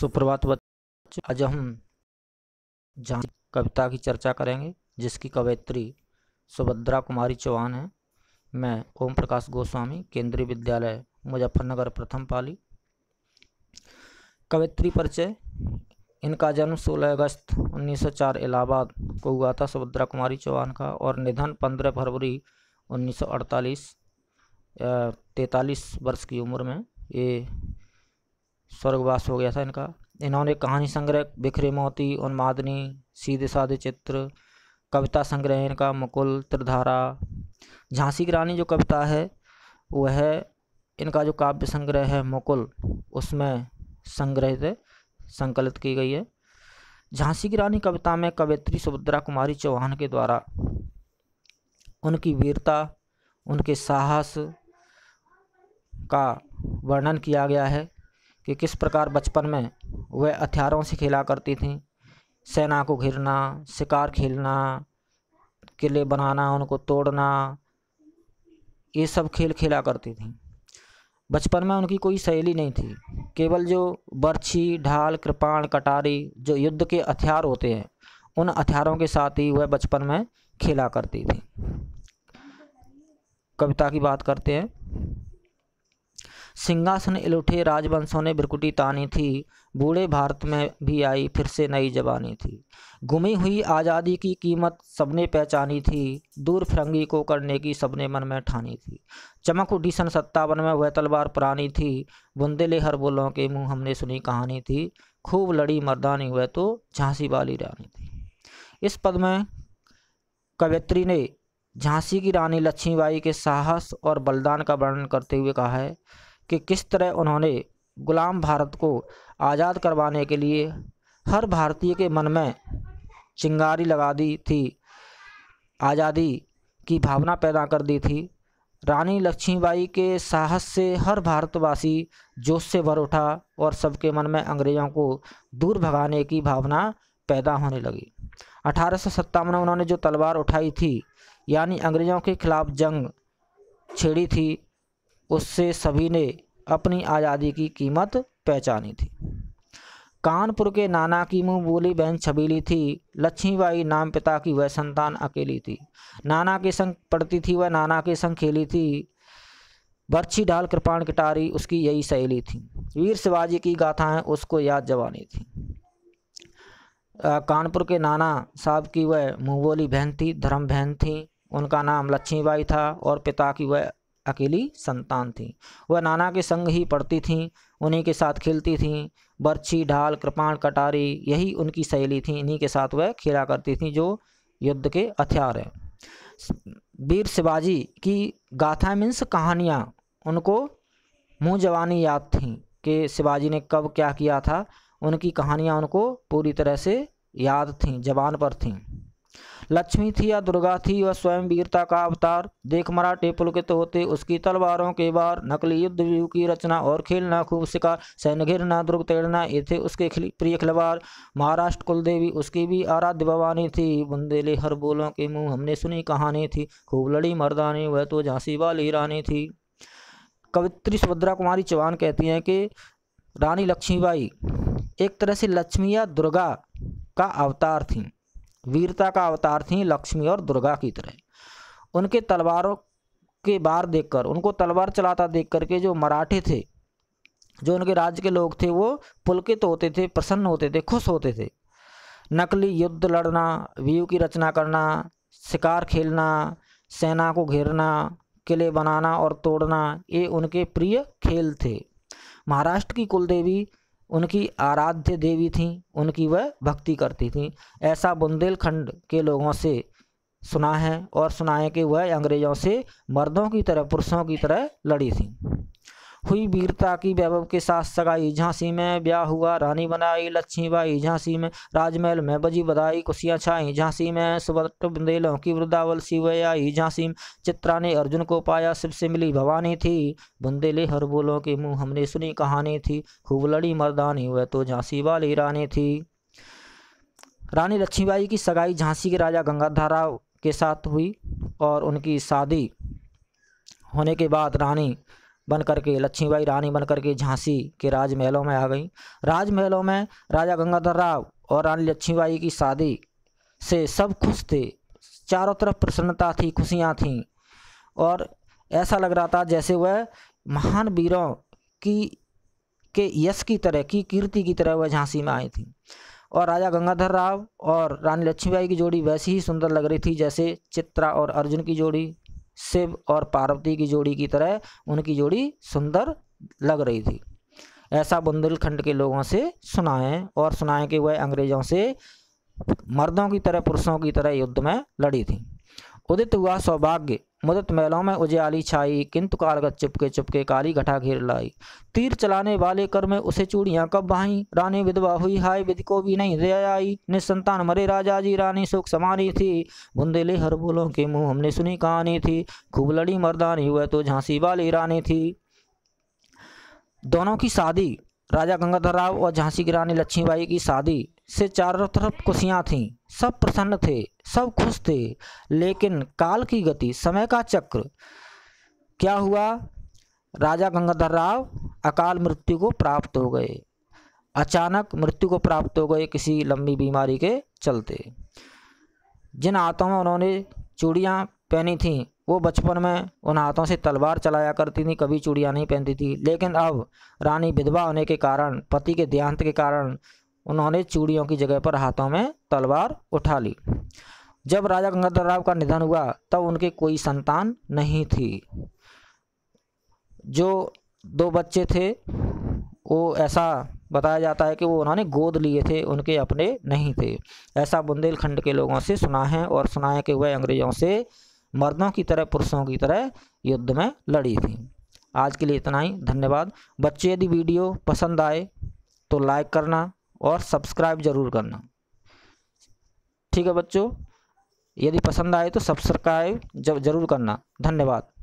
सुप्रभात बच्चों आज हम जहाँ कविता की चर्चा करेंगे जिसकी कवयित्री सुभद्रा कुमारी चौहान है मैं ओम प्रकाश गोस्वामी केंद्रीय विद्यालय मुजफ्फरनगर प्रथम पाली कवयित्री परिचय इनका जन्म 16 अगस्त 1904 इलाहाबाद को हुआ था सुभद्रा कुमारी चौहान का और निधन 15 फरवरी 1948 तैतालीस वर्ष की उम्र में ये स्वर्गवास हो गया था इनका इन्होंने कहानी संग्रह बिखरे मोती उन्मादनी सीधे साधे चित्र कविता संग्रह इनका मुकुल त्रिधारा झांसी की रानी जो कविता है वह इनका जो काव्य संग्रह है मुकुल उसमें संग्रहित संकलित की गई है झांसी की रानी कविता में कवित्री सुभद्रा कुमारी चौहान के द्वारा उनकी वीरता उनके साहस का वर्णन किया गया है कि किस प्रकार बचपन में वह हथियारों से खेला करती थी सेना को घिरना शिकार खेलना किले बनाना उनको तोड़ना ये सब खेल खेला करती थी बचपन में उनकी कोई सहेली नहीं थी केवल जो बर्छी ढाल कृपाण कटारी जो युद्ध के हथियार होते हैं उन हथियारों के साथ ही वह बचपन में खेला करती थी कविता की बात करते हैं सिंहासन इलूठे राजवंशों ने बिरकुटी तानी थी बूढ़े भारत में भी आई फिर से नई जवानी थी गुमी हुई आज़ादी की कीमत सबने पहचानी थी दूर फिरंगी को करने की सबने मन में ठानी थी चमक उठी सन सत्तावन में वह तलवार पुरानी थी बुंदेले हर बोलों के मुंह हमने सुनी कहानी थी खूब लड़ी मर्दानी हुए तो झांसी वाली रानी थी इस पद में कवित्री ने झांसी की रानी लक्ष्मीबाई के साहस और बलिदान का वर्णन करते हुए कहा है कि किस तरह उन्होंने गुलाम भारत को आज़ाद करवाने के लिए हर भारतीय के मन में चिंगारी लगा दी थी आज़ादी की भावना पैदा कर दी थी रानी लक्ष्मीबाई के साहस से हर भारतवासी जोश से भर उठा और सबके मन में अंग्रेज़ों को दूर भगाने की भावना पैदा होने लगी अठारह में उन्होंने जो तलवार उठाई थी यानी अंग्रेज़ों के खिलाफ जंग छेड़ी थी उससे सभी ने अपनी आज़ादी की कीमत पहचानी थी कानपुर के नाना की मुँह बोली बहन छबीली थी लक्ष्मीबाई नाम पिता की वह संतान अकेली थी नाना के संग पढ़ती थी वह नाना के संग खेली थी बर्छी ढाल कृपाण किटारी उसकी यही सहेली थी वीर शिवाजी की गाथाएं उसको याद जवानी थी कानपुर के नाना साहब की वह मुँह बोली बहन थी धर्म बहन थी उनका नाम लक्ष्मीबाई था और पिता की वह अकेली संतान थी वह नाना के संग ही पढ़ती थीं उन्हीं के साथ खेलती थीं बर्छी ढाल कृपाण कटारी यही उनकी सहेली थी इन्हीं के साथ वह खेला करती थीं जो युद्ध के हथियार हैं वीर शिवाजी की गाथा मीन्स कहानियाँ उनको मुँह जवानी याद थी कि शिवाजी ने कब क्या किया था उनकी कहानियाँ उनको पूरी तरह से याद थीं जबान पर थीं लक्ष्मी थी या दुर्गा थी वह स्वयं वीरता का अवतार देख मराठे पुलकित होते उसकी तलवारों के बार नकली युद्ध व्यू की रचना और खेलना खूब सिका सैन घिरना दुर्ग तेरना ये थे उसके प्रिय खिलवार महाराष्ट्र कुलदेवी उसकी भी आराध्य भवानी थी बुंदेले हर बोलों के मुंह हमने सुनी कहानी थी खूब लड़ी मर्दानी वह तो झांसी वाली रानी थी कवित्री सुभद्रा कुमारी चौहान कहती हैं कि रानी लक्ष्मीबाई एक तरह से लक्ष्मी या दुर्गा का अवतार थीं वीरता का अवतार थी लक्ष्मी और दुर्गा की तरह उनके तलवारों के बार देखकर उनको तलवार चलाता देख करके जो मराठे थे जो उनके राज्य के लोग थे वो पुलकित होते थे प्रसन्न होते थे खुश होते थे नकली युद्ध लड़ना व्यू की रचना करना शिकार खेलना सेना को घेरना किले बनाना और तोड़ना ये उनके प्रिय खेल थे महाराष्ट्र की कुलदेवी उनकी आराध्य देवी थीं उनकी वह भक्ति करती थीं ऐसा बुंदेलखंड के लोगों से सुना है और सुना है कि वह अंग्रेज़ों से मर्दों की तरह पुरुषों की तरह लड़ी थीं हुई वीरता की वैभव के साथ सगाई झांसी में ब्याह हुआ रानी बनाई बाई झांसी में राजमहल में बजी बधाई खुशियाँ छाई झांसी में सुबत बुंदेलों की वृद्धावल शिव आई झांसी में चित्रा ने अर्जुन को पाया शिव से मिली भवानी थी बुंदेले हर बोलों के मुँह हमने सुनी कहानी थी खूब लड़ी मर्दानी वह तो झांसी वाली रानी थी रानी लक्ष्मीबाई की सगाई झांसी के राजा गंगाधर राव के साथ हुई और उनकी शादी होने के बाद रानी बन करके लक्ष्मीबाई रानी बन करके झांसी के राजमहलों में आ गई राजमहलों में राजा गंगाधर राव और रानी लक्ष्मीबाई की शादी से सब खुश थे चारों तरफ प्रसन्नता थी खुशियाँ थीं और ऐसा लग रहा था जैसे वह महान वीरों की के यश की तरह की कीर्ति की तरह वह झांसी में आई थी और राजा गंगाधर राव और रानी लक्ष्मीबाई की जोड़ी वैसी ही सुंदर लग रही थी जैसे चित्रा और अर्जुन की जोड़ी शिव और पार्वती की जोड़ी की तरह उनकी जोड़ी सुंदर लग रही थी ऐसा बुंदेलखंड के लोगों से सुनाएं और सुनाएं कि वह अंग्रेजों से मर्दों की तरह पुरुषों की तरह युद्ध में लड़ी थी उदित हुआ सौभाग्य मुदत मैलों में उजियाली छाई किंतु कारगत चुपके चुपके काली घटा घेर लाई तीर चलाने वाले कर में उसे चूड़ियां कब बहाई रानी विधवा हुई हाय विधि को भी नहीं दे आई निसंतान मरे राजा जी रानी सुख समारी थी बुंदेले हर बोलों के मुंह हमने सुनी कहानी थी खूब लड़ी मर्दानी हुए तो झांसी वाली रानी थी दोनों की शादी राजा गंगाधर राव और झांसी की रानी लक्ष्मीबाई की शादी से चारों तरफ कुशियाँ थीं सब प्रसन्न थे सब खुश थे लेकिन काल की गति समय का चक्र क्या हुआ राजा गंगाधर राव अकाल मृत्यु को प्राप्त हो गए अचानक मृत्यु को प्राप्त हो गए किसी लंबी बीमारी के चलते जिन हाथों में उन्होंने चूड़ियाँ पहनी थीं वो बचपन में उन हाथों से तलवार चलाया करती थी कभी चूड़ियाँ नहीं पहनती थी लेकिन अब रानी विधवा होने के कारण पति के देहांत के कारण उन्होंने चूड़ियों की जगह पर हाथों में तलवार उठा ली जब राजा गंगाधर राव का निधन हुआ तब तो उनके कोई संतान नहीं थी जो दो बच्चे थे वो ऐसा बताया जाता है कि वो उन्होंने गोद लिए थे उनके अपने नहीं थे ऐसा बुंदेलखंड के लोगों से सुना है और है कि वह अंग्रेज़ों से मर्दों की तरह पुरुषों की तरह युद्ध में लड़ी थी आज के लिए इतना ही धन्यवाद बच्चे यदि वीडियो पसंद आए तो लाइक करना और सब्सक्राइब ज़रूर करना ठीक है बच्चों यदि पसंद आए तो सब्सक्राइब जरूर करना धन्यवाद